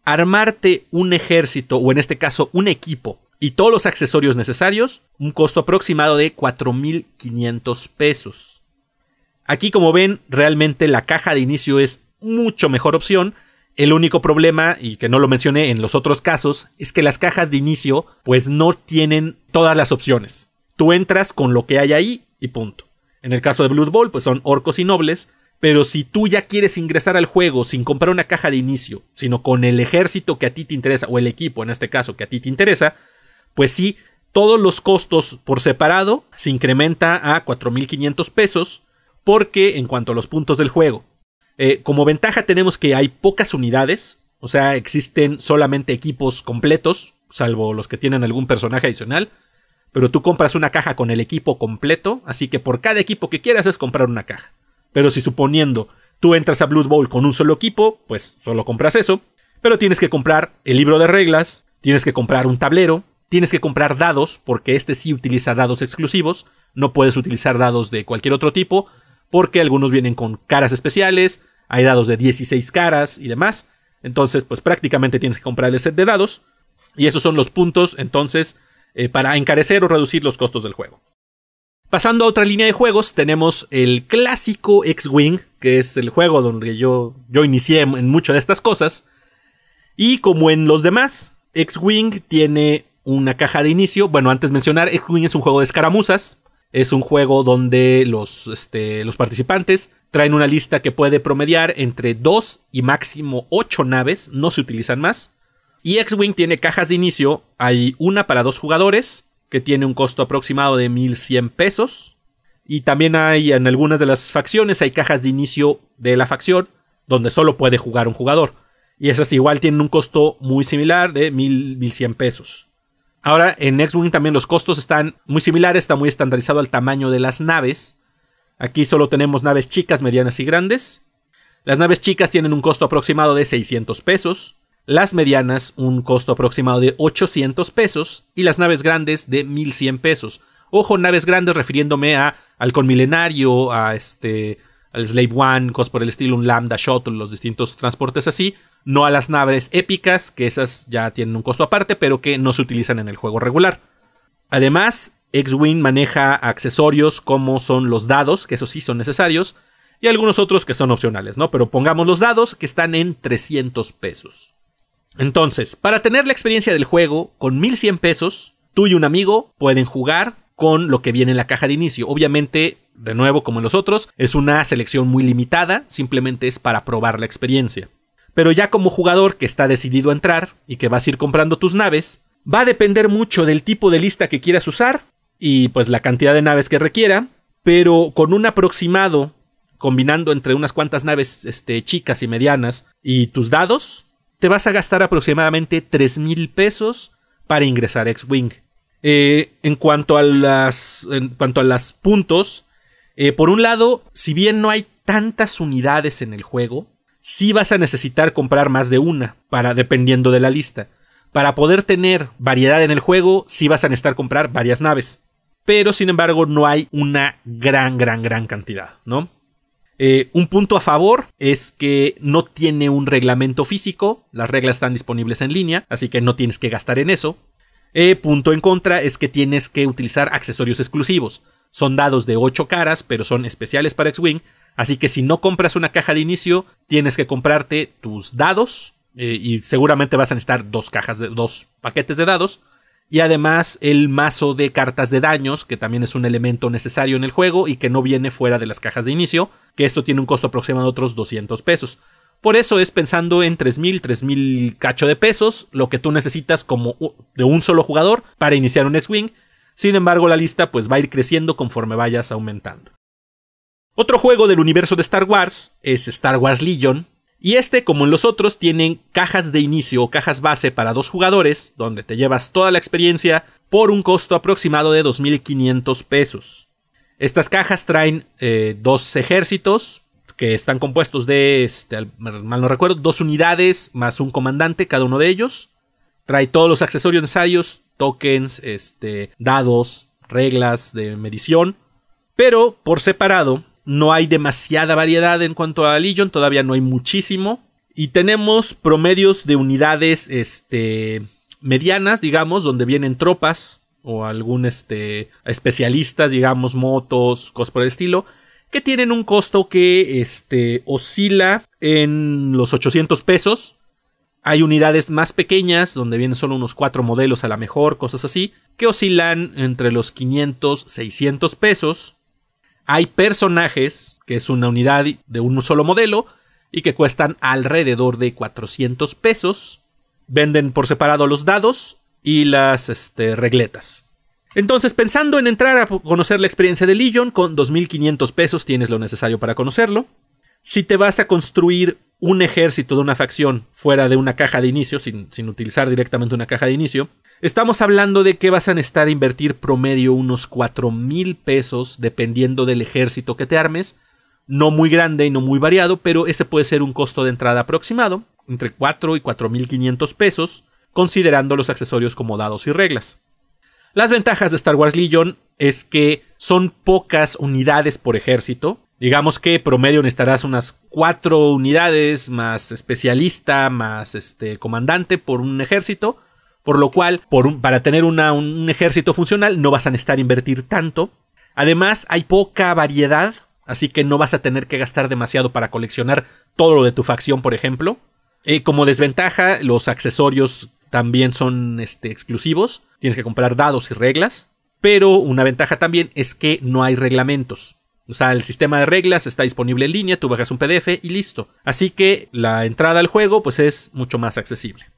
Speaker 1: Armarte un ejército, o en este caso un equipo, y todos los accesorios necesarios, un costo aproximado de 4.500 pesos. Aquí como ven, realmente la caja de inicio es mucho mejor opción. El único problema, y que no lo mencioné en los otros casos, es que las cajas de inicio pues no tienen todas las opciones. Tú entras con lo que hay ahí y punto. En el caso de Blood Bowl pues son orcos y nobles, pero si tú ya quieres ingresar al juego sin comprar una caja de inicio, sino con el ejército que a ti te interesa, o el equipo en este caso que a ti te interesa, pues sí, todos los costos por separado se incrementa a 4.500 pesos, porque en cuanto a los puntos del juego, eh, como ventaja tenemos que hay pocas unidades, o sea, existen solamente equipos completos, salvo los que tienen algún personaje adicional, pero tú compras una caja con el equipo completo, así que por cada equipo que quieras es comprar una caja. Pero si suponiendo tú entras a Blood Bowl con un solo equipo, pues solo compras eso, pero tienes que comprar el libro de reglas, tienes que comprar un tablero, Tienes que comprar dados, porque este sí utiliza dados exclusivos. No puedes utilizar dados de cualquier otro tipo, porque algunos vienen con caras especiales, hay dados de 16 caras y demás. Entonces, pues prácticamente tienes que comprar el set de dados. Y esos son los puntos, entonces, eh, para encarecer o reducir los costos del juego. Pasando a otra línea de juegos, tenemos el clásico X-Wing, que es el juego donde yo, yo inicié en muchas de estas cosas. Y como en los demás, X-Wing tiene una caja de inicio. Bueno, antes mencionar, X-Wing es un juego de escaramuzas. Es un juego donde los, este, los participantes traen una lista que puede promediar entre 2 y máximo 8 naves, no se utilizan más. Y X-Wing tiene cajas de inicio, hay una para dos jugadores, que tiene un costo aproximado de 1100 pesos. Y también hay en algunas de las facciones, hay cajas de inicio de la facción, donde solo puede jugar un jugador. Y esas igual tienen un costo muy similar de 1100 pesos. Ahora en X-Wing también los costos están muy similares, está muy estandarizado al tamaño de las naves. Aquí solo tenemos naves chicas, medianas y grandes. Las naves chicas tienen un costo aproximado de 600 pesos, las medianas un costo aproximado de 800 pesos y las naves grandes de 1100 pesos. Ojo, naves grandes refiriéndome a conmilenario, Milenario, a este al Slave One, cosas por el estilo, un Lambda Shuttle, los distintos transportes así no a las naves épicas, que esas ya tienen un costo aparte, pero que no se utilizan en el juego regular. Además, X-Wing maneja accesorios como son los dados, que esos sí son necesarios, y algunos otros que son opcionales, ¿no? Pero pongamos los dados que están en 300 pesos. Entonces, para tener la experiencia del juego, con 1100 pesos, tú y un amigo pueden jugar con lo que viene en la caja de inicio. Obviamente, de nuevo, como en los otros, es una selección muy limitada, simplemente es para probar la experiencia. Pero ya como jugador que está decidido a entrar y que vas a ir comprando tus naves, va a depender mucho del tipo de lista que quieras usar y pues la cantidad de naves que requiera, pero con un aproximado combinando entre unas cuantas naves este, chicas y medianas y tus dados, te vas a gastar aproximadamente 3 mil pesos para ingresar a X-Wing. Eh, en, cuanto a las, en cuanto a puntos, eh, por un lado, si bien no hay tantas unidades en el juego, si vas a necesitar comprar más de una, para, dependiendo de la lista. Para poder tener variedad en el juego, Si vas a necesitar comprar varias naves. Pero sin embargo, no hay una gran, gran, gran cantidad, ¿no? Eh, un punto a favor es que no tiene un reglamento físico, las reglas están disponibles en línea, así que no tienes que gastar en eso. Eh, punto en contra es que tienes que utilizar accesorios exclusivos. Son dados de 8 caras, pero son especiales para X-Wing, Así que si no compras una caja de inicio, tienes que comprarte tus dados. Eh, y seguramente vas a necesitar dos cajas de dos paquetes de dados. Y además el mazo de cartas de daños, que también es un elemento necesario en el juego y que no viene fuera de las cajas de inicio, que esto tiene un costo aproximado de otros 200 pesos. Por eso es pensando en 3.000, 3.000 cacho de pesos, lo que tú necesitas como de un solo jugador para iniciar un X-Wing. Sin embargo, la lista pues va a ir creciendo conforme vayas aumentando. Otro juego del universo de Star Wars es Star Wars Legion, y este, como en los otros, tienen cajas de inicio o cajas base para dos jugadores, donde te llevas toda la experiencia por un costo aproximado de 2.500 pesos. Estas cajas traen eh, dos ejércitos que están compuestos de, este, mal no recuerdo, dos unidades más un comandante cada uno de ellos. Trae todos los accesorios necesarios, tokens, este, dados, reglas de medición. Pero por separado no hay demasiada variedad en cuanto a Legion, todavía no hay muchísimo. Y tenemos promedios de unidades este, medianas, digamos, donde vienen tropas o algún este, especialistas, digamos, motos, cosas por el estilo, que tienen un costo que este, oscila en los 800 pesos. Hay unidades más pequeñas, donde vienen solo unos cuatro modelos a la mejor, cosas así, que oscilan entre los 500, 600 pesos. Hay personajes, que es una unidad de un solo modelo, y que cuestan alrededor de 400 pesos. Venden por separado los dados y las este, regletas. Entonces, pensando en entrar a conocer la experiencia de Legion, con 2.500 pesos tienes lo necesario para conocerlo. Si te vas a construir un ejército de una facción fuera de una caja de inicio, sin utilizar directamente una caja de inicio, Estamos hablando de que vas a necesitar invertir promedio unos 4 mil pesos dependiendo del ejército que te armes. No muy grande y no muy variado, pero ese puede ser un costo de entrada aproximado, entre 4 y 4.500 pesos, considerando los accesorios como dados y reglas. Las ventajas de Star Wars Legion es que son pocas unidades por ejército. Digamos que promedio necesitarás unas 4 unidades más especialista, más este comandante por un ejército por lo cual, para tener un ejército funcional no vas a necesitar invertir tanto. Además, hay poca variedad, así que no vas a tener que gastar demasiado para coleccionar todo lo de tu facción, por ejemplo. Eh, como desventaja, los accesorios también son este, exclusivos. Tienes que comprar dados y reglas. Pero una ventaja también es que no hay reglamentos. O sea, el sistema de reglas está disponible en línea, tú bajas un PDF y listo. Así que la entrada al juego pues es mucho más accesible.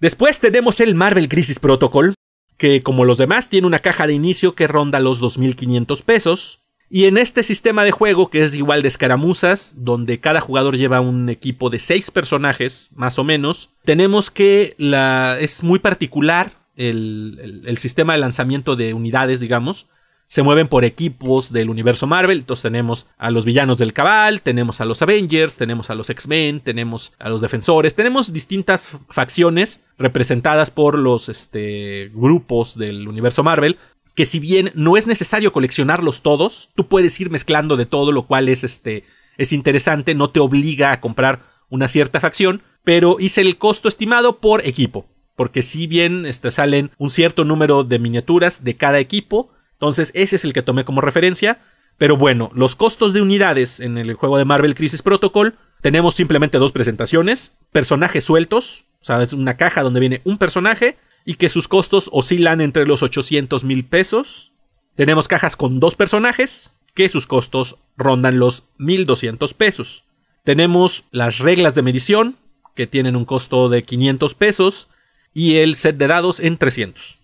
Speaker 1: Después tenemos el Marvel Crisis Protocol, que como los demás tiene una caja de inicio que ronda los 2.500 pesos. Y en este sistema de juego, que es igual de escaramuzas, donde cada jugador lleva un equipo de 6 personajes, más o menos, tenemos que la... es muy particular el sistema de lanzamiento de unidades, digamos, se mueven por equipos del universo Marvel. Entonces tenemos a los villanos del Cabal, tenemos a los Avengers, tenemos a los X-Men, tenemos a los Defensores, tenemos distintas facciones representadas por los este, grupos del universo Marvel que si bien no es necesario coleccionarlos todos, tú puedes ir mezclando de todo, lo cual es este es interesante, no te obliga a comprar una cierta facción, pero hice el costo estimado por equipo, porque si bien este, salen un cierto número de miniaturas de cada equipo, entonces, ese es el que tomé como referencia. Pero bueno, los costos de unidades en el juego de Marvel Crisis Protocol, tenemos simplemente dos presentaciones, personajes sueltos, o sea, es una caja donde viene un personaje y que sus costos oscilan entre los 800 mil pesos. Tenemos cajas con dos personajes que sus costos rondan los 1200 pesos. Tenemos las reglas de medición que tienen un costo de 500 pesos y el set de dados en 300.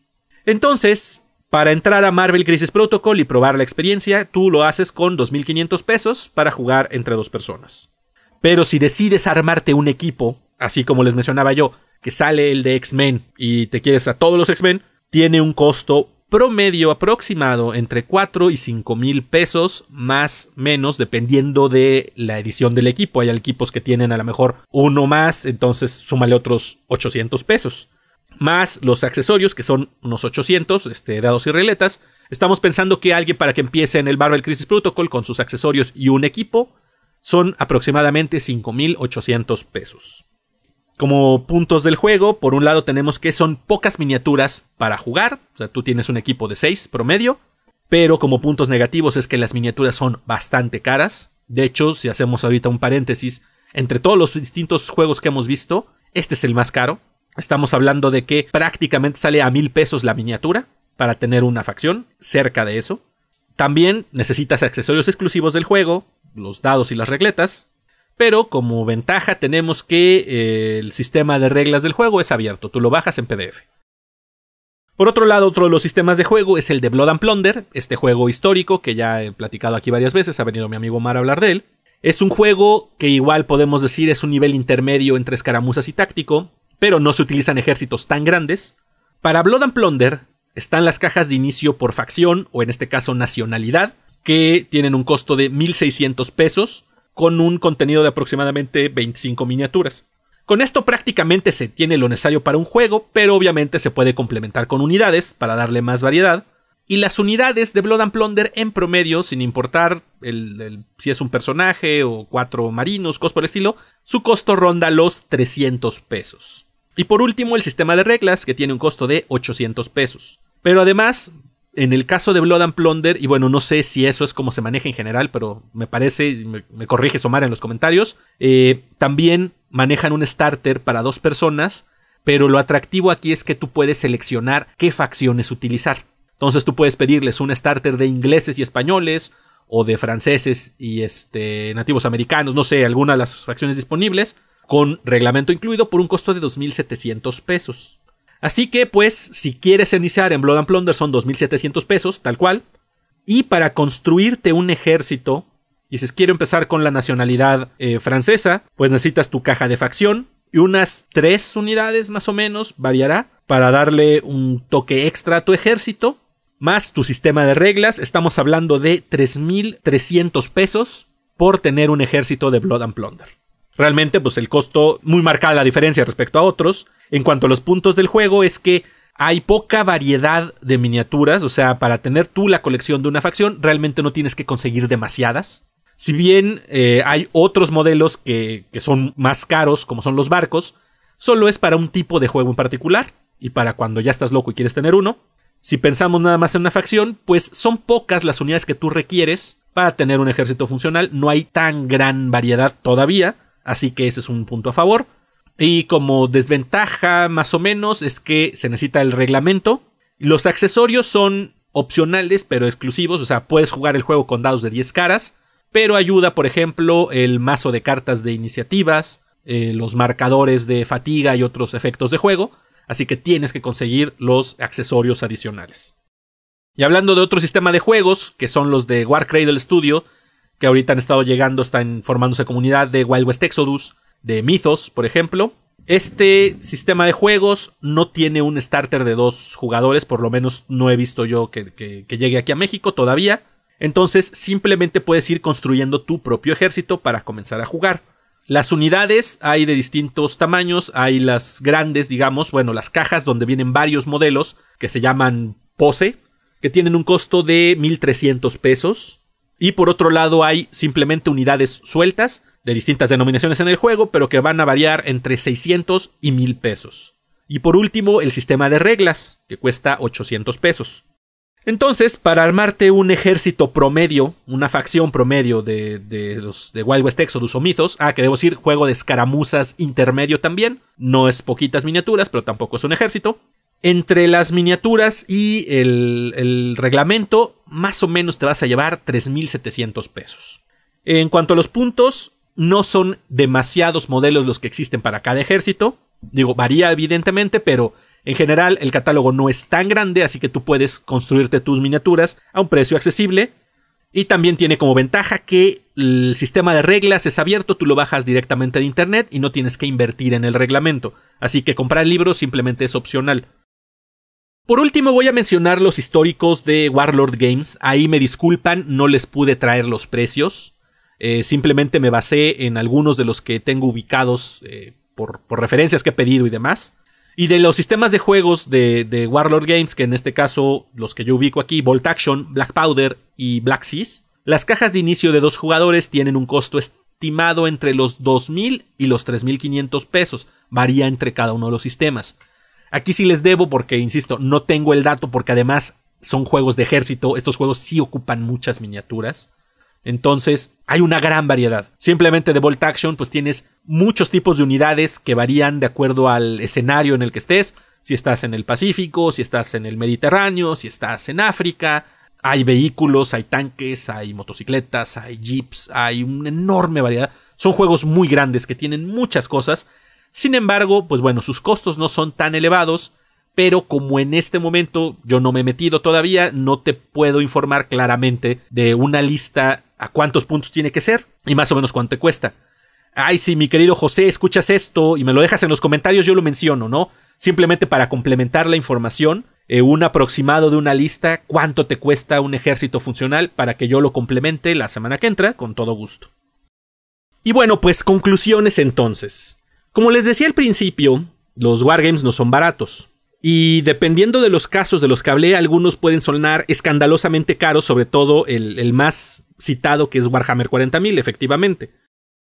Speaker 1: Entonces, para entrar a Marvel Crisis Protocol y probar la experiencia, tú lo haces con 2.500 pesos para jugar entre dos personas. Pero si decides armarte un equipo, así como les mencionaba yo, que sale el de X-Men y te quieres a todos los X-Men, tiene un costo promedio aproximado entre 4 y 5 mil pesos, más menos, dependiendo de la edición del equipo. Hay equipos que tienen a lo mejor uno más, entonces súmale otros 800 pesos más los accesorios, que son unos 800 este, dados y reletas Estamos pensando que alguien para que empiece en el Marvel Crisis Protocol con sus accesorios y un equipo son aproximadamente 5.800 pesos. Como puntos del juego, por un lado tenemos que son pocas miniaturas para jugar, o sea, tú tienes un equipo de 6 promedio, pero como puntos negativos es que las miniaturas son bastante caras. De hecho, si hacemos ahorita un paréntesis, entre todos los distintos juegos que hemos visto, este es el más caro, Estamos hablando de que prácticamente sale a mil pesos la miniatura para tener una facción, cerca de eso. También necesitas accesorios exclusivos del juego, los dados y las regletas, pero como ventaja tenemos que eh, el sistema de reglas del juego es abierto, tú lo bajas en PDF. Por otro lado, otro de los sistemas de juego es el de Blood and Plunder, este juego histórico que ya he platicado aquí varias veces, ha venido mi amigo Mar a hablar de él. Es un juego que igual podemos decir es un nivel intermedio entre escaramuzas y táctico, pero no se utilizan ejércitos tan grandes. Para Blood and Plunder están las cajas de inicio por facción, o en este caso nacionalidad, que tienen un costo de 1.600 pesos, con un contenido de aproximadamente 25 miniaturas. Con esto prácticamente se tiene lo necesario para un juego, pero obviamente se puede complementar con unidades para darle más variedad. Y las unidades de Blood and Plunder en promedio, sin importar si es un personaje o cuatro marinos, cosas por el estilo, su costo ronda los 300 pesos. Y por último, el sistema de reglas, que tiene un costo de 800 pesos. Pero además, en el caso de Blood and Plunder, y bueno, no sé si eso es como se maneja en general, pero me parece, me, me corrige Omar en los comentarios, eh, también manejan un starter para dos personas, pero lo atractivo aquí es que tú puedes seleccionar qué facciones utilizar. Entonces tú puedes pedirles un starter de ingleses y españoles, o de franceses y este, nativos americanos, no sé, alguna de las facciones disponibles, con reglamento incluido por un costo de 2.700 pesos. Así que, pues, si quieres iniciar en Blood and Plunder son 2.700 pesos, tal cual. Y para construirte un ejército, y si quiero empezar con la nacionalidad eh, francesa, pues necesitas tu caja de facción y unas 3 unidades más o menos, variará, para darle un toque extra a tu ejército más tu sistema de reglas, estamos hablando de 3.300 pesos por tener un ejército de Blood and Plunder. Realmente, pues el costo, muy marcada la diferencia respecto a otros. En cuanto a los puntos del juego, es que hay poca variedad de miniaturas, o sea, para tener tú la colección de una facción, realmente no tienes que conseguir demasiadas. Si bien eh, hay otros modelos que, que son más caros, como son los barcos, solo es para un tipo de juego en particular, y para cuando ya estás loco y quieres tener uno, si pensamos nada más en una facción, pues son pocas las unidades que tú requieres para tener un ejército funcional. No hay tan gran variedad todavía, así que ese es un punto a favor. Y como desventaja más o menos es que se necesita el reglamento. Los accesorios son opcionales pero exclusivos, o sea, puedes jugar el juego con dados de 10 caras, pero ayuda, por ejemplo, el mazo de cartas de iniciativas, eh, los marcadores de fatiga y otros efectos de juego, así que tienes que conseguir los accesorios adicionales. Y hablando de otro sistema de juegos, que son los de War Cradle Studio, que ahorita han estado llegando, están formándose comunidad de Wild West Exodus, de Mythos, por ejemplo. Este sistema de juegos no tiene un starter de dos jugadores, por lo menos no he visto yo que, que llegue aquí a México todavía. Entonces simplemente puedes ir construyendo tu propio ejército para comenzar a jugar. Las unidades hay de distintos tamaños, hay las grandes, digamos, bueno, las cajas donde vienen varios modelos que se llaman pose, que tienen un costo de 1.300 pesos. Y por otro lado hay simplemente unidades sueltas de distintas denominaciones en el juego, pero que van a variar entre 600 y 1.000 pesos. Y por último, el sistema de reglas, que cuesta 800 pesos. Entonces, para armarte un ejército promedio, una facción promedio de, Wild West Exodus o Mythos, ah, que debo decir, juego de escaramuzas intermedio también, no es poquitas miniaturas, pero tampoco es un ejército. Entre las miniaturas y el, el reglamento, más o menos te vas a llevar 3.700 pesos. En cuanto a los puntos, no son demasiados modelos los que existen para cada ejército. Digo, varía evidentemente, pero en general, el catálogo no es tan grande, así que tú puedes construirte tus miniaturas a un precio accesible. Y también tiene como ventaja que el sistema de reglas es abierto, tú lo bajas directamente de internet y no tienes que invertir en el reglamento. Así que comprar libros simplemente es opcional. Por último voy a mencionar los históricos de Warlord Games. Ahí me disculpan, no les pude traer los precios. Eh, simplemente me basé en algunos de los que tengo ubicados eh, por referencias que he pedido y demás. Y de los sistemas de juegos de, Warlord Games, que en este caso los que yo ubico aquí, Bolt Action, Black Powder y Black Seas, las cajas de inicio de dos jugadores tienen un costo estimado entre los 2.000 y los 3.500 pesos, varía entre cada uno de los sistemas. Aquí sí les debo porque, insisto, no tengo el dato porque además son juegos de ejército, estos juegos sí ocupan muchas miniaturas. Entonces, hay una gran variedad. Simplemente de Bolt Action, pues tienes muchos tipos de unidades que varían de acuerdo al escenario en el que estés. Si estás en el Pacífico, si estás en el Mediterráneo, si estás en África. Hay vehículos, hay tanques, hay motocicletas, hay jeeps, hay una enorme variedad. Son juegos muy grandes que tienen muchas cosas. Sin embargo, pues bueno, sus costos no son tan elevados, pero como en este momento yo no me he metido todavía, no te puedo informar claramente de una lista a cuántos puntos tiene que ser y más o menos cuánto te cuesta ay, si sí, mi querido José, escuchas esto y me lo dejas en los comentarios, yo lo menciono, ¿no? Simplemente para complementar la información, eh, un aproximado de una lista, cuánto te cuesta un ejército funcional para que yo lo complemente la semana que entra, con todo gusto. Y bueno, pues conclusiones entonces. Como les decía al principio, los wargames no son baratos. Y dependiendo de los casos de los que hablé, algunos pueden sonar escandalosamente caros, sobre todo el más citado que es Warhammer 40.000, efectivamente.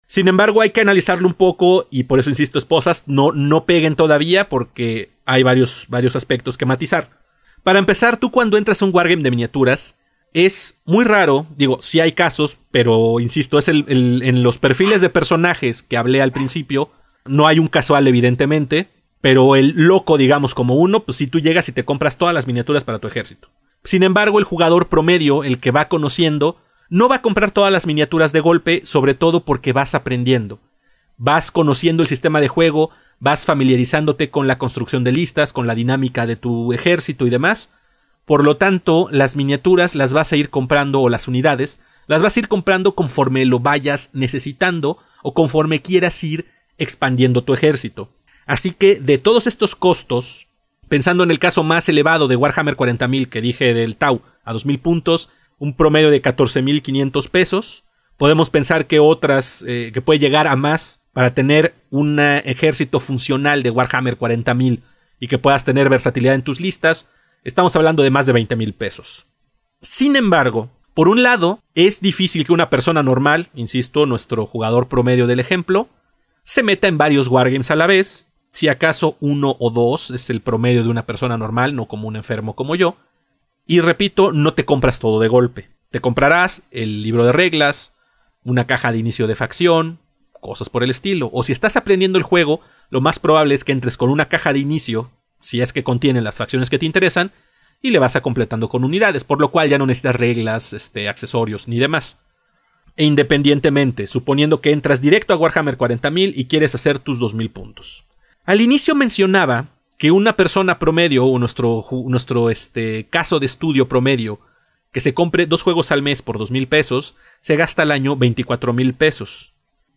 Speaker 1: Sin embargo, hay que analizarlo un poco y por eso insisto, esposas, no, no peguen todavía porque hay varios, varios aspectos que matizar. Para empezar, tú cuando entras a un wargame de miniaturas, es muy raro, digo, sí hay casos, pero insisto, es en los perfiles de personajes que hablé al principio, no hay un casual evidentemente, pero el loco, digamos, como uno, pues si tú llegas y te compras todas las miniaturas para tu ejército. Sin embargo, el jugador promedio, el que va conociendo, no va a comprar todas las miniaturas de golpe, sobre todo porque vas aprendiendo. Vas conociendo el sistema de juego, vas familiarizándote con la construcción de listas, con la dinámica de tu ejército y demás. Por lo tanto, las miniaturas las vas a ir comprando o las unidades, las vas a ir comprando conforme lo vayas necesitando o conforme quieras ir expandiendo tu ejército. Así que de todos estos costos, pensando en el caso más elevado de Warhammer 40.000 que dije del Tau a 2.000 puntos, un promedio de 14.500 pesos. Podemos pensar que otras, eh, que puede llegar a más para tener un ejército funcional de Warhammer 40.000 y que puedas tener versatilidad en tus listas. Estamos hablando de más de 20.000 pesos. Sin embargo, por un lado, es difícil que una persona normal, insisto, nuestro jugador promedio del ejemplo, se meta en varios wargames a la vez, si acaso uno o dos es el promedio de una persona normal, no como un enfermo como yo, y repito, no te compras todo de golpe. Te comprarás el libro de reglas, una caja de inicio de facción, cosas por el estilo. O si estás aprendiendo el juego, lo más probable es que entres con una caja de inicio, si es que contiene las facciones que te interesan, y le vas a completando con unidades, por lo cual ya no necesitas reglas, este, accesorios ni demás. E independientemente, suponiendo que entras directo a Warhammer 40.000 y quieres hacer tus 2.000 puntos. Al inicio mencionaba que una persona promedio, o nuestro, nuestro este, caso de estudio promedio, que se compre dos juegos al mes por dos mil pesos, se gasta al año 24 mil pesos.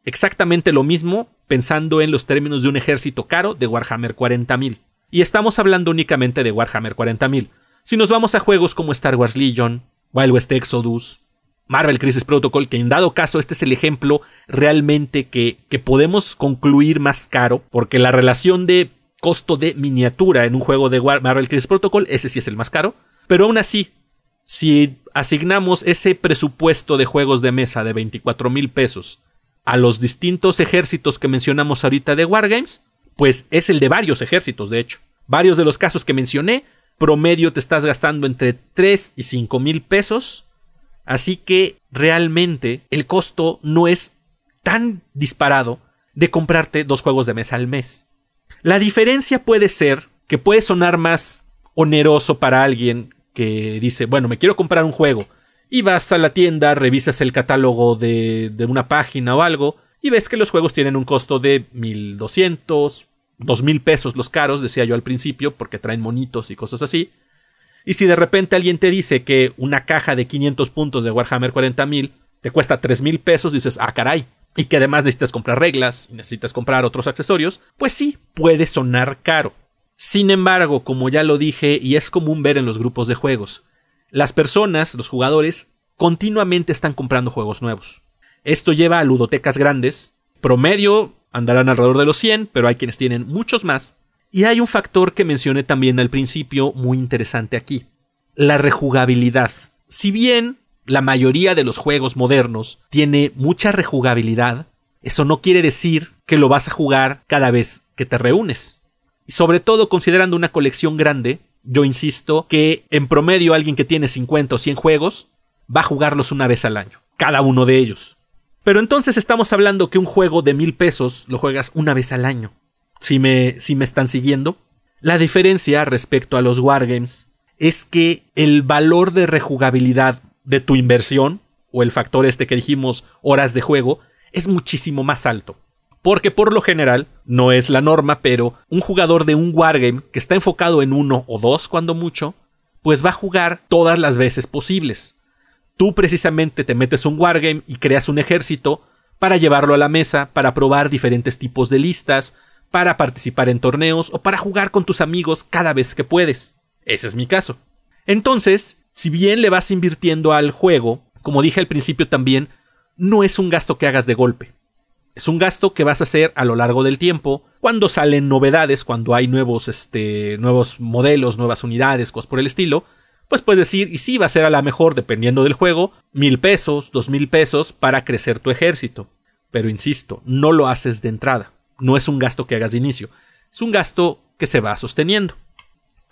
Speaker 1: Exactamente lo mismo pensando en los términos de un ejército caro de Warhammer 40.000. Y estamos hablando únicamente de Warhammer 40.000. Si nos vamos a juegos como Star Wars Legion, Wild West Exodus, Marvel Crisis Protocol, que en dado caso este es el ejemplo realmente que, que podemos concluir más caro, porque la relación de costo de miniatura en un juego de Marvel Crisis Protocol, ese sí es el más caro. Pero aún así, si asignamos ese presupuesto de juegos de mesa de 24 mil pesos a los distintos ejércitos que mencionamos ahorita de Wargames, pues es el de varios ejércitos, de hecho. Varios de los casos que mencioné, promedio te estás gastando entre 3 y 5 mil pesos. Así que realmente el costo no es tan disparado de comprarte dos juegos de mesa al mes. La diferencia puede ser que puede sonar más oneroso para alguien que dice, bueno, me quiero comprar un juego. Y vas a la tienda, revisas el catálogo de, una página o algo, y ves que los juegos tienen un costo de 1200, 2000 pesos los caros, decía yo al principio, porque traen monitos y cosas así. Y si de repente alguien te dice que una caja de 500 puntos de Warhammer 40.000 te cuesta 3000 pesos, dices, ah, caray, y que además necesitas comprar reglas, necesitas comprar otros accesorios, pues sí, puede sonar caro. Sin embargo, como ya lo dije y es común ver en los grupos de juegos, las personas, los jugadores, continuamente están comprando juegos nuevos. Esto lleva a ludotecas grandes, promedio andarán alrededor de los 100, pero hay quienes tienen muchos más. Y hay un factor que mencioné también al principio muy interesante aquí, la rejugabilidad. Si bien la mayoría de los juegos modernos tiene mucha rejugabilidad, eso no quiere decir que lo vas a jugar cada vez que te reúnes. Y sobre todo considerando una colección grande, yo insisto que en promedio alguien que tiene 50 o 100 juegos va a jugarlos una vez al año, cada uno de ellos. Pero entonces estamos hablando que un juego de mil pesos lo juegas una vez al año. Si me, si me están siguiendo. La diferencia respecto a los wargames es que el valor de rejugabilidad de tu inversión, o el factor este que dijimos, horas de juego, es muchísimo más alto. Porque por lo general, no es la norma, pero un jugador de un wargame que está enfocado en uno o dos cuando mucho, pues va a jugar todas las veces posibles. Tú precisamente te metes un wargame y creas un ejército para llevarlo a la mesa, para probar diferentes tipos de listas, para participar en torneos o para jugar con tus amigos cada vez que puedes. Ese es mi caso. Entonces, si bien le vas invirtiendo al juego, como dije al principio también, no es un gasto que hagas de golpe. Es un gasto que vas a hacer a lo largo del tiempo, cuando salen novedades, cuando hay nuevos, este, nuevos modelos, nuevas unidades, cosas por el estilo, pues puedes decir, y sí, va a ser a la mejor, dependiendo del juego, mil pesos, dos mil pesos para crecer tu ejército. Pero insisto, no lo haces de entrada, no es un gasto que hagas de inicio, es un gasto que se va sosteniendo.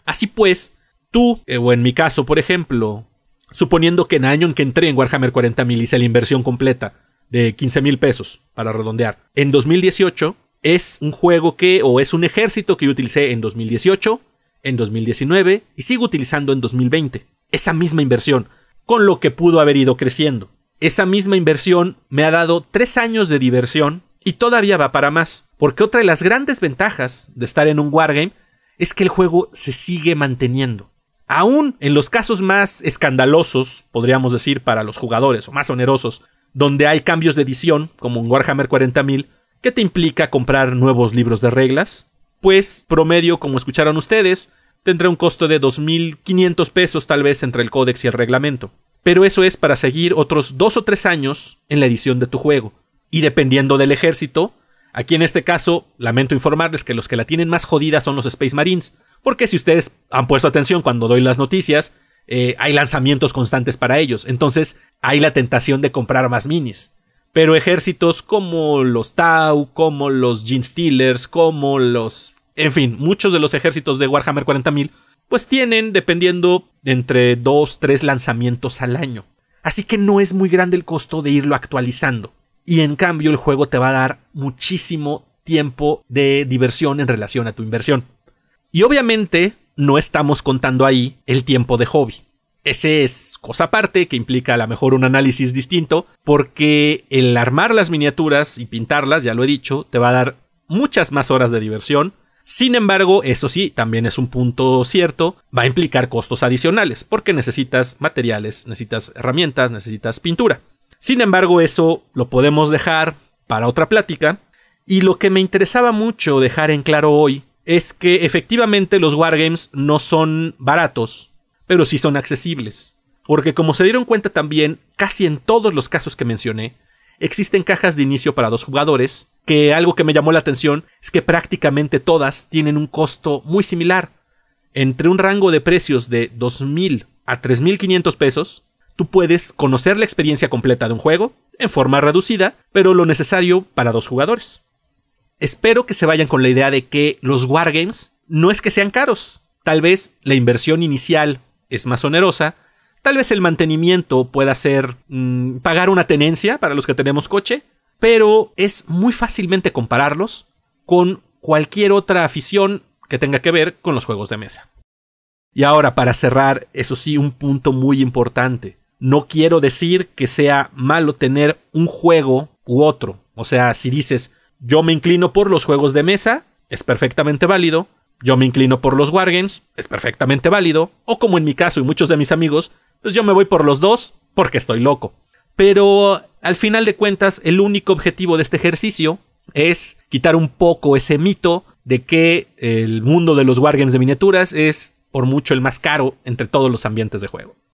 Speaker 1: Así pues, tú, eh, o en mi caso, por ejemplo, suponiendo que en el año en que entré en Warhammer 40.000 hice la inversión completa de 15 mil pesos, para redondear, en 2018 es un juego que, o es un ejército que yo utilicé en 2018, en 2019 y sigo utilizando en 2020. Esa misma inversión, con lo que pudo haber ido creciendo. Esa misma inversión me ha dado tres años de diversión y todavía va para más, porque otra de las grandes ventajas de estar en un wargame es que el juego se sigue manteniendo. Aún en los casos más escandalosos, podríamos decir, para los jugadores o más onerosos, donde hay cambios de edición, como en Warhammer 40.000, que te implica comprar nuevos libros de reglas, pues promedio, como escucharon ustedes, tendrá un costo de 2.500 pesos tal vez entre el códex y el reglamento. Pero eso es para seguir otros dos o tres años en la edición de tu juego. Y dependiendo del ejército, aquí en este caso, lamento informarles que los que la tienen más jodida son los Space Marines, porque si ustedes han puesto atención cuando doy las noticias, eh, hay lanzamientos constantes para ellos. Entonces hay la tentación de comprar más minis. Pero ejércitos como los Tau, como los Gene como los... En fin, muchos de los ejércitos de Warhammer 40.000, pues tienen, dependiendo, entre 2, 3 lanzamientos al año. Así que no es muy grande el costo de irlo actualizando. Y en cambio el juego te va a dar muchísimo tiempo de diversión en relación a tu inversión. Y obviamente no estamos contando ahí el tiempo de hobby. Ese es cosa aparte que implica a lo mejor un análisis distinto, porque el armar las miniaturas y pintarlas, ya lo he dicho, te va a dar muchas más horas de diversión. Sin embargo, eso sí, también es un punto cierto, va a implicar costos adicionales, porque necesitas materiales, necesitas herramientas, necesitas pintura. Sin embargo, eso lo podemos dejar para otra plática. Y lo que me interesaba mucho dejar en claro hoy es que efectivamente los wargames no son baratos, pero sí son accesibles. Porque como se dieron cuenta también, casi en todos los casos que mencioné, existen cajas de inicio para dos jugadores, que algo que me llamó la atención es que prácticamente todas tienen un costo muy similar. Entre un rango de precios de 2.000 a 3.500 pesos, tú puedes conocer la experiencia completa de un juego, en forma reducida, pero lo necesario para dos jugadores espero que se vayan con la idea de que los wargames no es que sean caros. Tal vez la inversión inicial es más onerosa, tal vez el mantenimiento pueda ser mm, pagar una tenencia para los que tenemos coche, pero es muy fácilmente compararlos con cualquier otra afición que tenga que ver con los juegos de mesa. Y ahora, para cerrar, eso sí, un punto muy importante. No quiero decir que sea malo tener un juego u otro. O sea, si dices, yo me inclino por los juegos de mesa, es perfectamente válido. Yo me inclino por los wargames, es perfectamente válido. O como en mi caso y muchos de mis amigos, pues yo me voy por los dos porque estoy loco. Pero al final de cuentas, el único objetivo de este ejercicio es quitar un poco ese mito de que el mundo de los wargames de miniaturas es por mucho el más caro entre todos los ambientes de juego.